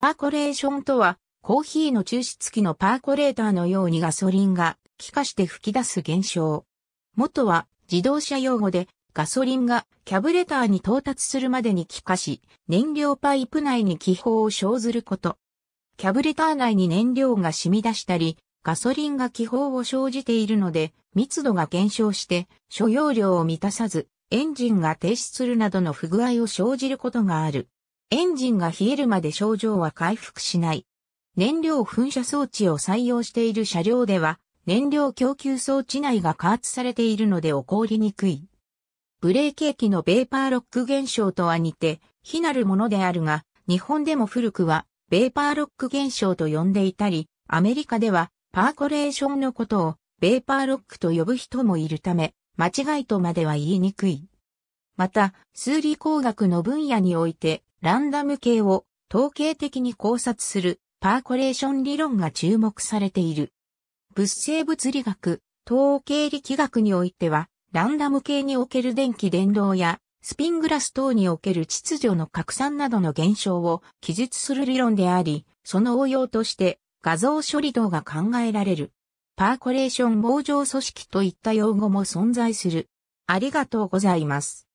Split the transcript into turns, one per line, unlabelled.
パーコレーションとは、コーヒーの抽出器のパーコレーターのようにガソリンが気化して吹き出す現象。元は自動車用語でガソリンがキャブレターに到達するまでに気化し、燃料パイプ内に気泡を生ずること。キャブレター内に燃料が染み出したり、ガソリンが気泡を生じているので、密度が減少して所要量を満たさず、エンジンが停止するなどの不具合を生じることがある。エンジンが冷えるまで症状は回復しない。燃料噴射装置を採用している車両では、燃料供給装置内が加圧されているので起こりにくい。ブレーキ液のベーパーロック現象とは似て、非なるものであるが、日本でも古くは、ベーパーロック現象と呼んでいたり、アメリカでは、パーコレーションのことを、ベーパーロックと呼ぶ人もいるため、間違いとまでは言いにくい。また、数理工学の分野において、ランダム系を統計的に考察するパーコレーション理論が注目されている。物性物理学、統計力学においては、ランダム系における電気伝導やスピングラス等における秩序の拡散などの現象を記述する理論であり、その応用として画像処理等が考えられる。パーコレーション棒状組織といった用語も存在する。ありがとうございます。